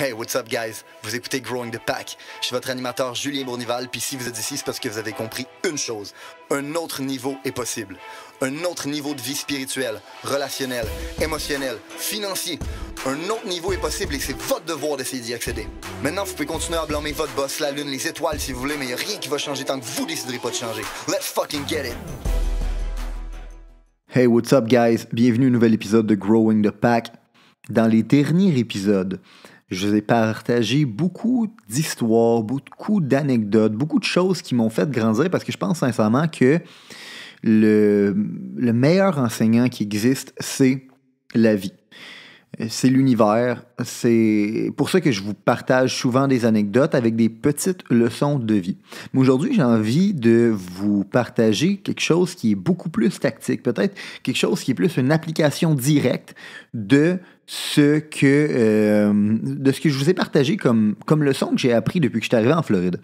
Hey, what's up, guys? Vous écoutez Growing the Pack. Je suis votre animateur Julien Bournival, puis si vous êtes ici, c'est parce que vous avez compris une chose. Un autre niveau est possible. Un autre niveau de vie spirituelle, relationnelle, émotionnelle, financier. Un autre niveau est possible et c'est votre devoir d'essayer d'y accéder. Maintenant, vous pouvez continuer à blâmer votre boss, la lune, les étoiles si vous voulez, mais il a rien qui va changer tant que vous déciderez pas de changer. Let's fucking get it! Hey, what's up, guys? Bienvenue au nouvel épisode de Growing the Pack. Dans les derniers épisodes, je vous ai partagé beaucoup d'histoires, beaucoup d'anecdotes, beaucoup de choses qui m'ont fait grandir parce que je pense sincèrement que le, le meilleur enseignant qui existe, c'est la vie. C'est l'univers. C'est pour ça que je vous partage souvent des anecdotes avec des petites leçons de vie. Mais aujourd'hui, j'ai envie de vous partager quelque chose qui est beaucoup plus tactique, peut-être quelque chose qui est plus une application directe de ce que, euh, de ce que je vous ai partagé comme, comme leçon que j'ai appris depuis que je suis arrivé en Floride.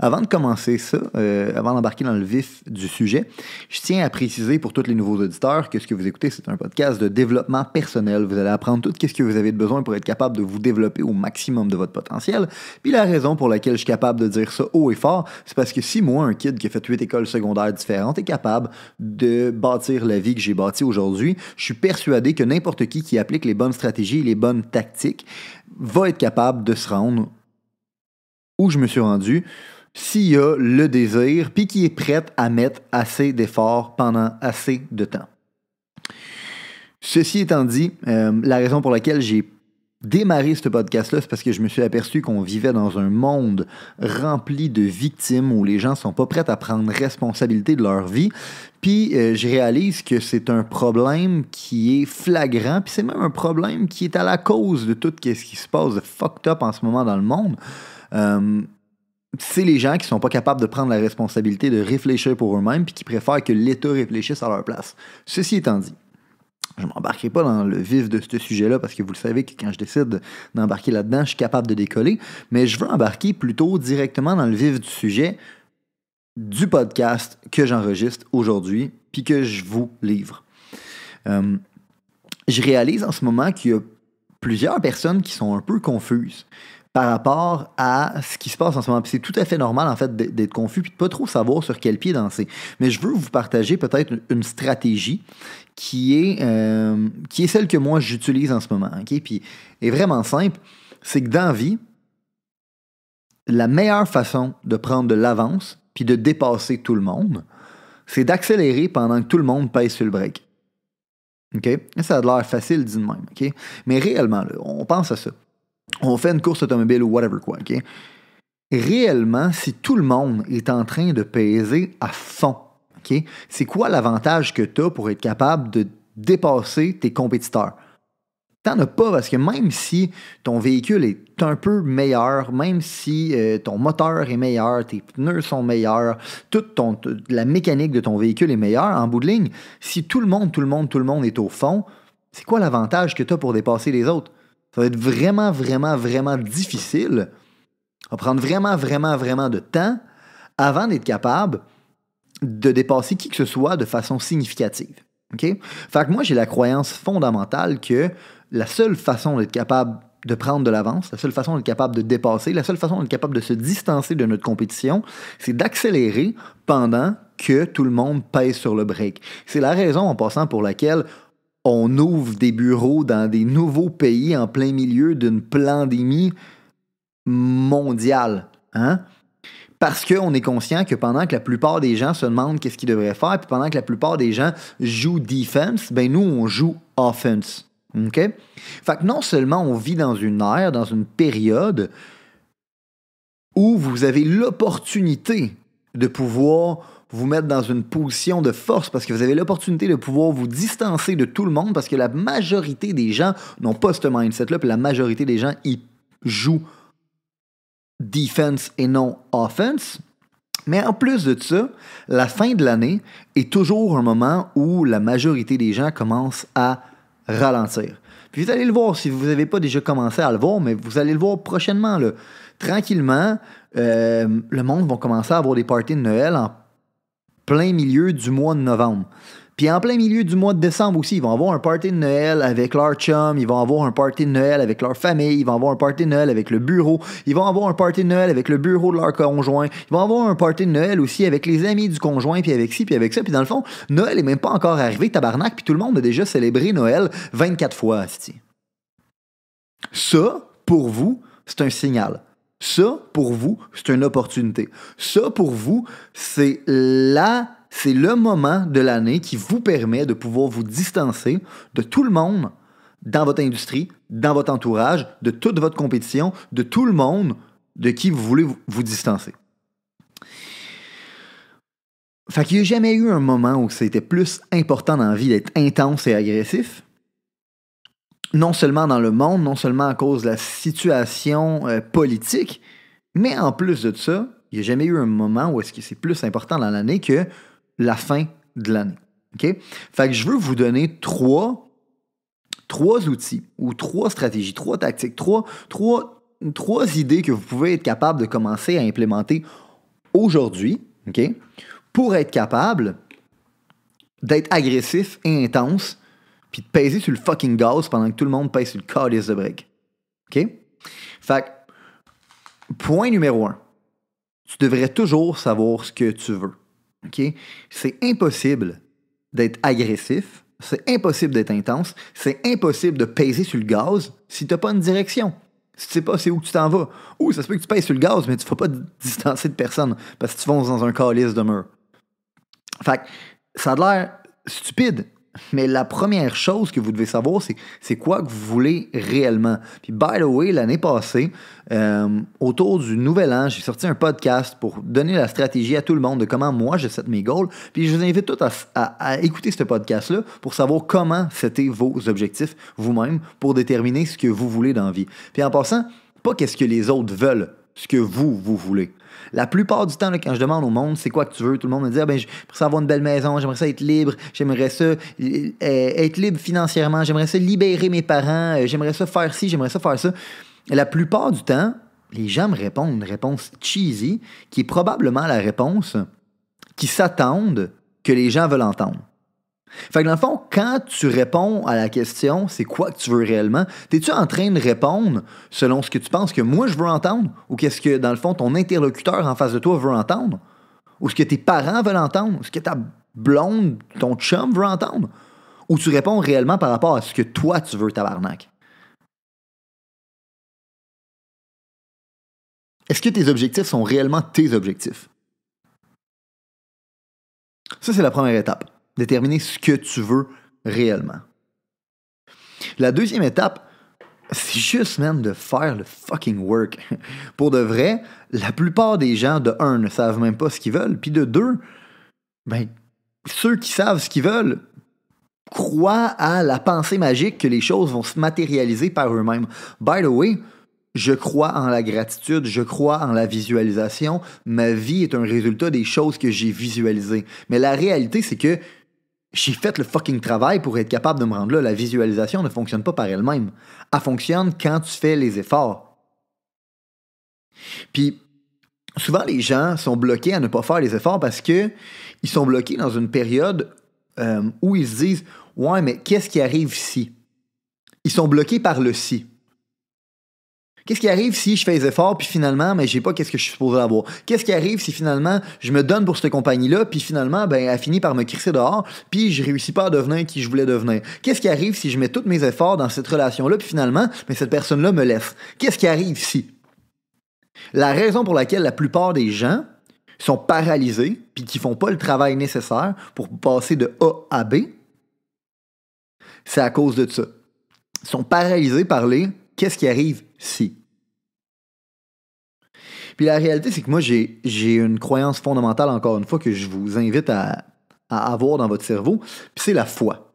Avant de commencer ça, euh, avant d'embarquer dans le vif du sujet, je tiens à préciser pour tous les nouveaux auditeurs que ce que vous écoutez, c'est un podcast de développement personnel. Vous allez apprendre tout ce que vous avez besoin pour être capable de vous développer au maximum de votre potentiel. Puis la raison pour laquelle je suis capable de dire ça haut et fort, c'est parce que si moi, un kid qui a fait huit écoles secondaires différentes, est capable de bâtir la vie que j'ai bâtie aujourd'hui, je suis persuadé que n'importe qui qui applique les bonnes stratégies les bonnes tactiques, va être capable de se rendre où je me suis rendu s'il y a le désir, puis qui est prête à mettre assez d'efforts pendant assez de temps. Ceci étant dit, euh, la raison pour laquelle j'ai démarrer ce podcast-là, c'est parce que je me suis aperçu qu'on vivait dans un monde rempli de victimes où les gens sont pas prêts à prendre responsabilité de leur vie. Puis euh, je réalise que c'est un problème qui est flagrant, puis c'est même un problème qui est à la cause de tout ce qui se passe de fucked up en ce moment dans le monde. Euh, c'est les gens qui sont pas capables de prendre la responsabilité de réfléchir pour eux-mêmes, puis qui préfèrent que l'État réfléchisse à leur place. Ceci étant dit, je ne m'embarquerai pas dans le vif de ce sujet-là parce que vous le savez que quand je décide d'embarquer là-dedans, je suis capable de décoller, mais je veux embarquer plutôt directement dans le vif du sujet du podcast que j'enregistre aujourd'hui puis que je vous livre. Euh, je réalise en ce moment qu'il y a plusieurs personnes qui sont un peu confuses par rapport à ce qui se passe en ce moment. c'est tout à fait normal, en fait, d'être confus et de pas trop savoir sur quel pied danser. Mais je veux vous partager peut-être une stratégie euh, qui est, celle que moi j'utilise en ce moment. OK? est vraiment simple. C'est que dans la vie, la meilleure façon de prendre de l'avance puis de dépasser tout le monde, c'est d'accélérer pendant que tout le monde pèse sur le break. OK? Ça a l'air facile dit de même. Mais réellement, on pense à ça on fait une course automobile ou whatever quoi, OK? Réellement, si tout le monde est en train de peser à fond, OK? C'est quoi l'avantage que tu as pour être capable de dépasser tes compétiteurs? T'en as pas parce que même si ton véhicule est un peu meilleur, même si euh, ton moteur est meilleur, tes pneus sont meilleurs, toute la mécanique de ton véhicule est meilleure, en bout de ligne, si tout le monde, tout le monde, tout le monde est au fond, c'est quoi l'avantage que tu as pour dépasser les autres? Ça va être vraiment, vraiment, vraiment difficile. Ça va prendre vraiment, vraiment, vraiment de temps avant d'être capable de dépasser qui que ce soit de façon significative. OK? Fait que moi, j'ai la croyance fondamentale que la seule façon d'être capable de prendre de l'avance, la seule façon d'être capable de dépasser, la seule façon d'être capable de se distancer de notre compétition, c'est d'accélérer pendant que tout le monde pèse sur le break. C'est la raison en passant pour laquelle on ouvre des bureaux dans des nouveaux pays en plein milieu d'une pandémie mondiale. Hein? Parce qu'on est conscient que pendant que la plupart des gens se demandent qu'est-ce qu'ils devraient faire, puis pendant que la plupart des gens jouent defense, ben nous, on joue offense. Fait que non seulement on vit dans une ère, dans une période où vous avez l'opportunité de pouvoir vous mettre dans une position de force parce que vous avez l'opportunité de pouvoir vous distancer de tout le monde parce que la majorité des gens n'ont pas ce mindset-là, puis la majorité des gens, y jouent defense et non offense. Mais en plus de ça, la fin de l'année est toujours un moment où la majorité des gens commencent à ralentir. Puis vous allez le voir, si vous n'avez pas déjà commencé à le voir, mais vous allez le voir prochainement. Tranquillement, euh, le monde va commencer à avoir des parties de Noël en plein milieu du mois de novembre. Puis en plein milieu du mois de décembre aussi, ils vont avoir un party de Noël avec leur chum, ils vont avoir un party de Noël avec leur famille, ils vont avoir un party de Noël avec le bureau, ils vont avoir un party de Noël avec le bureau de leur conjoint, ils vont avoir un party de Noël aussi avec les amis du conjoint, puis avec ci, puis avec ça. Puis dans le fond, Noël est même pas encore arrivé, tabarnak, puis tout le monde a déjà célébré Noël 24 fois, Ça, pour vous, c'est un signal. Ça, pour vous, c'est une opportunité. Ça, pour vous, c'est là, c'est le moment de l'année qui vous permet de pouvoir vous distancer de tout le monde dans votre industrie, dans votre entourage, de toute votre compétition, de tout le monde de qui vous voulez vous distancer. Fait qu'il n'y a jamais eu un moment où c'était plus important dans la vie d'être intense et agressif non seulement dans le monde, non seulement à cause de la situation euh, politique, mais en plus de ça, il n'y a jamais eu un moment où est-ce que c'est plus important dans l'année que la fin de l'année. OK? Fait je veux vous donner trois, trois outils ou trois stratégies, trois tactiques, trois, trois idées que vous pouvez être capable de commencer à implémenter aujourd'hui, OK? Pour être capable d'être agressif et intense puis de peser sur le fucking gaz pendant que tout le monde pèse sur le calice de break. OK? Fait point numéro un, tu devrais toujours savoir ce que tu veux. OK? C'est impossible d'être agressif, c'est impossible d'être intense, c'est impossible de peser sur le gaz si t'as pas une direction. Si tu sais pas c'est où tu t'en vas. Ou ça se peut que tu pèses sur le gaz, mais tu ne vas pas te distancer de personne parce que tu fonces dans un calice de mur. Fait que ça a l'air stupide, mais la première chose que vous devez savoir, c'est, c'est quoi que vous voulez réellement. Puis, by the way, l'année passée, euh, autour du Nouvel An, j'ai sorti un podcast pour donner la stratégie à tout le monde de comment moi je set mes goals. Puis, je vous invite tous à, écouter ce podcast-là pour savoir comment c'était vos objectifs vous-même pour déterminer ce que vous voulez dans la vie. Puis, en passant, pas qu'est-ce que les autres veulent ce que vous, vous voulez. La plupart du temps, quand je demande au monde c'est quoi que tu veux, tout le monde me dit ah, ben, j'aimerais avoir une belle maison, j'aimerais ça être libre, j'aimerais ça euh, euh, être libre financièrement, j'aimerais ça libérer mes parents, euh, j'aimerais ça faire ci, j'aimerais ça faire ça. Et la plupart du temps, les gens me répondent une réponse cheesy, qui est probablement la réponse qui s'attendent que les gens veulent entendre. Fait que dans le fond, quand tu réponds à la question c'est quoi que tu veux réellement, t'es-tu en train de répondre selon ce que tu penses que moi je veux entendre ou qu'est-ce que dans le fond ton interlocuteur en face de toi veut entendre ou ce que tes parents veulent entendre, ce que ta blonde, ton chum veut entendre ou tu réponds réellement par rapport à ce que toi tu veux tabarnak. Est-ce que tes objectifs sont réellement tes objectifs? Ça, c'est la première étape déterminer ce que tu veux réellement. La deuxième étape, c'est juste même de faire le fucking work. Pour de vrai, la plupart des gens, de un, ne savent même pas ce qu'ils veulent, puis de deux, ben, ceux qui savent ce qu'ils veulent croient à la pensée magique que les choses vont se matérialiser par eux-mêmes. By the way, je crois en la gratitude, je crois en la visualisation. Ma vie est un résultat des choses que j'ai visualisées. Mais la réalité, c'est que j'ai fait le fucking travail pour être capable de me rendre là. La visualisation ne fonctionne pas par elle-même. Elle fonctionne quand tu fais les efforts. Puis, souvent, les gens sont bloqués à ne pas faire les efforts parce qu'ils sont bloqués dans une période euh, où ils se disent Ouais, mais qu'est-ce qui arrive ici? » Ils sont bloqués par le si. Qu'est-ce qui arrive si je fais des efforts puis finalement mais ben, j'ai pas qu'est-ce que je suis supposé avoir Qu'est-ce qui arrive si finalement je me donne pour cette compagnie là puis finalement ben elle finit par me crisser dehors puis je réussis pas à devenir qui je voulais devenir Qu'est-ce qui arrive si je mets tous mes efforts dans cette relation là puis finalement mais ben, cette personne là me laisse Qu'est-ce qui arrive si La raison pour laquelle la plupart des gens sont paralysés puis qui font pas le travail nécessaire pour passer de A à B c'est à cause de ça. Ils sont paralysés par les qu'est-ce qui arrive si. Puis la réalité, c'est que moi, j'ai, une croyance fondamentale, encore une fois, que je vous invite à, avoir dans votre cerveau, puis c'est la foi.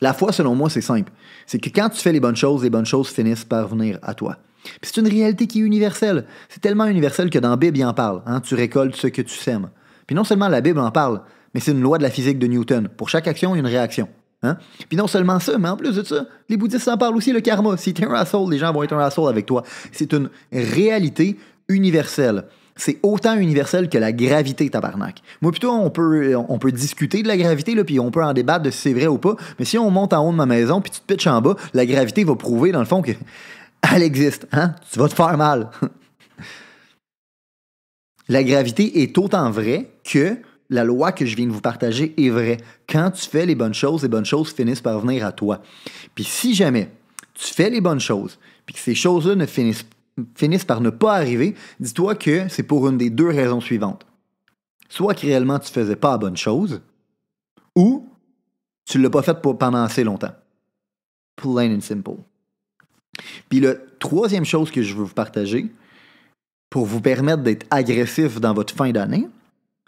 La foi, selon moi, c'est simple. C'est que quand tu fais les bonnes choses, les bonnes choses finissent par venir à toi. Puis c'est une réalité qui est universelle. C'est tellement universel que dans la Bible, il en parle. Hein. Tu récoltes ce que tu sèmes. Puis non seulement la Bible en parle, mais c'est une loi de la physique de Newton. Pour chaque action, il y a une réaction. Hein? Puis non seulement ça, mais en plus de ça, les bouddhistes en parlent aussi, le karma. Si t'es un asshole, les gens vont être un asshole avec toi. C'est une réalité universelle. C'est autant universel que la gravité, tabarnak. Moi, plutôt, on peut, on peut discuter de la gravité, là, puis on peut en débattre de si c'est vrai ou pas, mais si on monte en haut de ma maison, puis tu te pitches en bas, la gravité va prouver, dans le fond, qu'elle existe. Hein? Tu vas te faire mal. la gravité est autant vraie que la loi que je viens de vous partager est vraie. Quand tu fais les bonnes choses, les bonnes choses finissent par venir à toi. Puis si jamais tu fais les bonnes choses, puis que ces choses-là ne finissent, par ne pas arriver, dis-toi que c'est pour une des deux raisons suivantes. Soit que réellement tu ne faisais pas la bonne chose, ou tu ne l'as pas fait pour, pendant assez longtemps. Plain and simple. Puis la troisième chose que je veux vous partager, pour vous permettre d'être agressif dans votre fin d'année,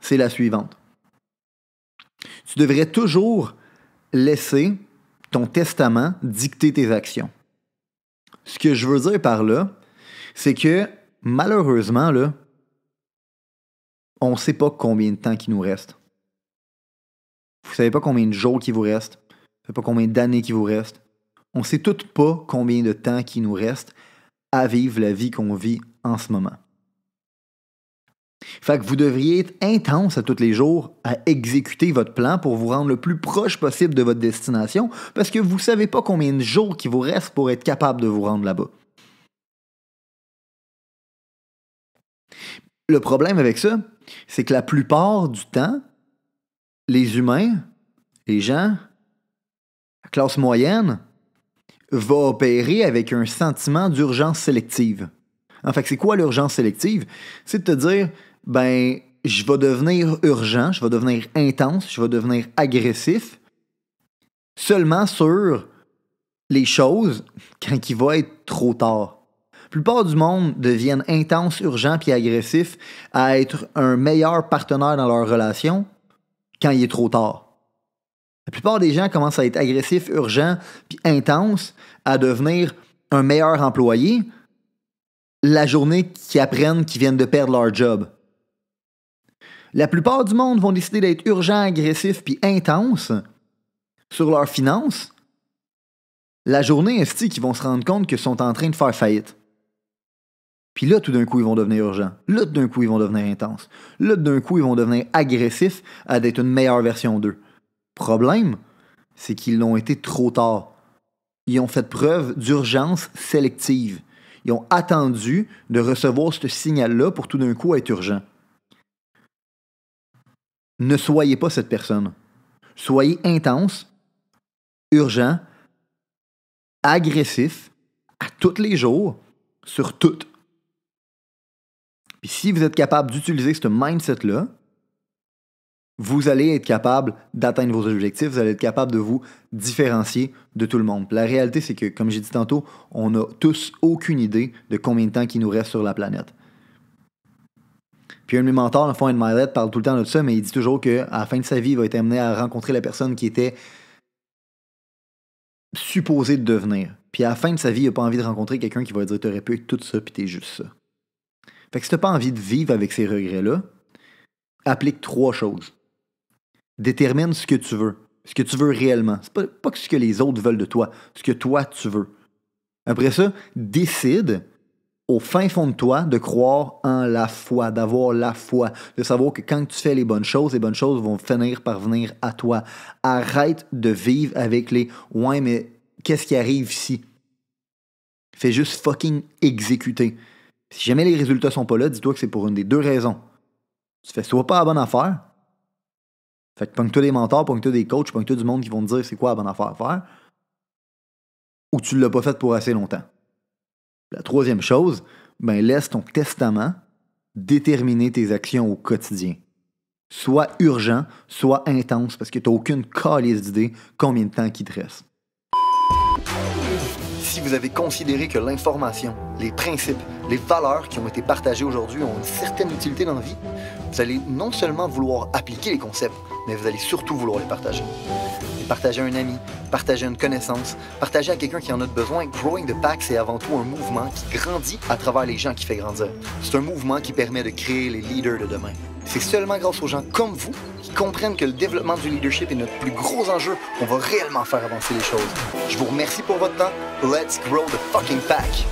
c'est la suivante. Tu devrais toujours laisser ton testament dicter tes actions. Ce que je veux dire par là, c'est que malheureusement, là, on ne sait pas combien de temps qui nous reste. Vous ne savez pas combien de jours qui vous reste. Vous ne savez pas combien d'années qui vous reste. On ne sait toutes pas combien de temps qui nous reste à vivre la vie qu'on vit en ce moment. Fait que vous devriez être intense à tous les jours à exécuter votre plan pour vous rendre le plus proche possible de votre destination parce que vous ne savez pas combien de jours qui vous reste pour être capable de vous rendre là-bas. Le problème avec ça, c'est que la plupart du temps, les humains, les gens, la classe moyenne, vont opérer avec un sentiment d'urgence sélective. En fait, c'est quoi l'urgence sélective? C'est de te dire, ben, je vais devenir urgent, je vais devenir intense, je vais devenir agressif seulement sur les choses quand il va être trop tard. La plupart du monde deviennent intense, urgent puis agressif à être un meilleur partenaire dans leur relation quand il est trop tard. La plupart des gens commencent à être agressifs, urgents puis intenses à devenir un meilleur employé la journée qu'ils apprennent qu'ils viennent de perdre leur job. La plupart du monde vont décider d'être urgent, agressif puis intense sur leurs finances. La journée est qu'ils vont se rendre compte qu'ils sont en train de faire faillite. Puis là, tout d'un coup, ils vont devenir urgents. Là, tout d'un coup, ils vont devenir intenses. Là, tout d'un coup, ils vont devenir agressifs à être une meilleure version d'eux. Problème, c'est qu'ils l'ont été trop tard. Ils ont fait preuve d'urgence sélective. Ils ont attendu de recevoir ce signal-là pour tout d'un coup être urgent ne soyez pas cette personne. Soyez intense, urgent, agressif, à tous les jours, sur tout. Puis si vous êtes capable d'utiliser ce mindset-là, vous allez être capable d'atteindre vos objectifs, vous allez être capable de vous différencier de tout le monde. La réalité, c'est que, comme j'ai dit tantôt, on n'a tous aucune idée de combien de temps il nous reste sur la planète. Puis un de mes mentors, le fond, parle tout le temps de ça, mais il dit toujours qu'à la fin de sa vie, il va être amené à rencontrer la personne qui était supposée de devenir. Puis à la fin de sa vie, il n'a pas envie de rencontrer quelqu'un qui va dire T'aurais pu être tout ça, puis t'es juste ça. Fait que si n'as pas envie de vivre avec ces regrets-là, applique trois choses. Détermine ce que tu veux, ce que tu veux réellement. C'est pas, pas ce que les autres veulent de toi, ce que toi tu veux. Après ça, décide au fin fond de toi de croire en la foi, d'avoir la foi, de savoir que quand tu fais les bonnes choses, les bonnes choses vont finir par venir à toi. Arrête de vivre avec les ouais, mais qu'est-ce qui arrive ici? » Fais juste fucking exécuter. Si jamais les résultats sont pas là, dis-toi que c'est pour une des deux raisons. Tu fais soit pas la bonne affaire. Fait que toi des mentors, pognes toi des coachs, pognes du monde qui vont te dire c'est quoi la bonne affaire à faire. Ou tu l'as pas fait pour assez longtemps. La troisième chose, ben laisse ton testament déterminer tes actions au quotidien. Soit urgent, soit intense, parce que tu n'as aucune calice d'idée combien de temps il te reste si vous avez considéré que l'information, les principes, les valeurs qui ont été partagées aujourd'hui ont une certaine utilité dans la vie, vous allez non seulement vouloir appliquer les concepts, mais vous allez surtout vouloir les partager. partager à un ami, partager une connaissance, partager à quelqu'un qui en a besoin. Growing the Pack, c'est avant tout un mouvement qui grandit à travers les gens qui fait grandir. C'est un mouvement qui permet de créer les leaders de demain. C'est seulement grâce aux gens comme vous qui comprennent que le développement du leadership est notre plus gros enjeu qu'on va réellement faire avancer les choses. Je vous remercie pour votre temps. Let's grow the fucking pack!